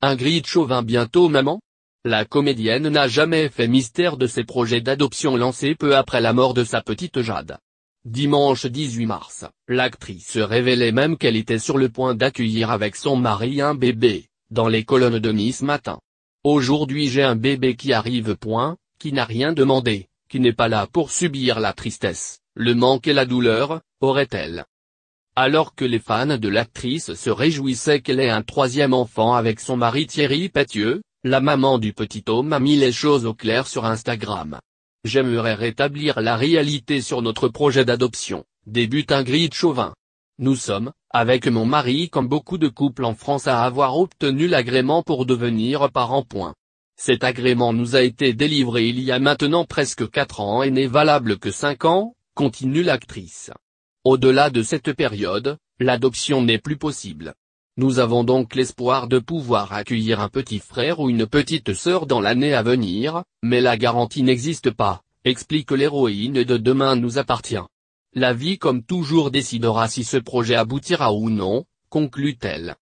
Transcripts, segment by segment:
Ingrid Chauvin bientôt maman La comédienne n'a jamais fait mystère de ses projets d'adoption lancés peu après la mort de sa petite Jade. Dimanche 18 mars, l'actrice révélait même qu'elle était sur le point d'accueillir avec son mari un bébé, dans les colonnes de Nice Matin. Aujourd'hui j'ai un bébé qui arrive point, qui n'a rien demandé, qui n'est pas là pour subir la tristesse, le manque et la douleur, aurait-elle alors que les fans de l'actrice se réjouissaient qu'elle ait un troisième enfant avec son mari Thierry Pétieux, la maman du petit homme a mis les choses au clair sur Instagram. J'aimerais rétablir la réalité sur notre projet d'adoption, débute Ingrid Chauvin. Nous sommes, avec mon mari comme beaucoup de couples en France à avoir obtenu l'agrément pour devenir parents. Point. Cet agrément nous a été délivré il y a maintenant presque 4 ans et n'est valable que cinq ans, continue l'actrice. Au-delà de cette période, l'adoption n'est plus possible. Nous avons donc l'espoir de pouvoir accueillir un petit frère ou une petite sœur dans l'année à venir, mais la garantie n'existe pas, explique l'héroïne de Demain nous appartient. La vie comme toujours décidera si ce projet aboutira ou non, conclut-elle.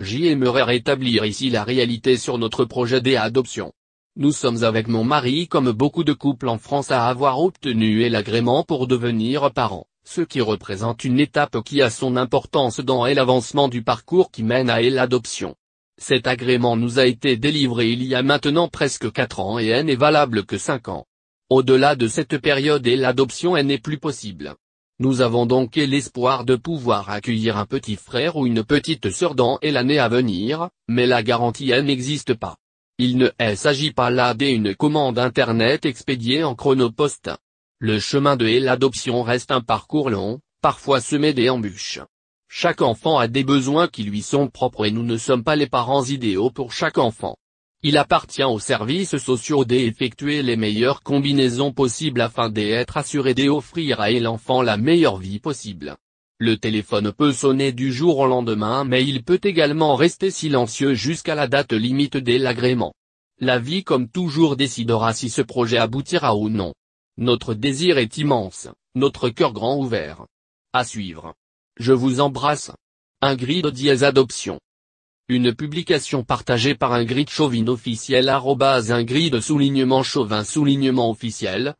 J'aimerais rétablir ici la réalité sur notre projet d'adoption. Nous sommes avec mon mari comme beaucoup de couples en France à avoir obtenu l'agrément pour devenir parents, ce qui représente une étape qui a son importance dans l'avancement du parcours qui mène à l'adoption. Cet agrément nous a été délivré il y a maintenant presque 4 ans et n'est valable que 5 ans. Au-delà de cette période et l'adoption n'est plus possible. Nous avons donc l'espoir de pouvoir accueillir un petit frère ou une petite sœur dans l'année à venir, mais la garantie n'existe pas. Il ne eh, s'agit pas là d'une commande Internet expédiée en chronopost. Le chemin de l'adoption reste un parcours long, parfois semé d'embûches. Chaque enfant a des besoins qui lui sont propres et nous ne sommes pas les parents idéaux pour chaque enfant. Il appartient aux services sociaux d'effectuer les meilleures combinaisons possibles afin d'être assuré d'offrir à l'enfant la meilleure vie possible. Le téléphone peut sonner du jour au lendemain mais il peut également rester silencieux jusqu'à la date limite dès l'agrément. La vie comme toujours décidera si ce projet aboutira ou non. Notre désir est immense, notre cœur grand ouvert. À suivre. Je vous embrasse. Ingrid Diaz Adoption. Une publication partagée par Ingrid Chauvin officiel de soulignement Chauvin soulignement officiel,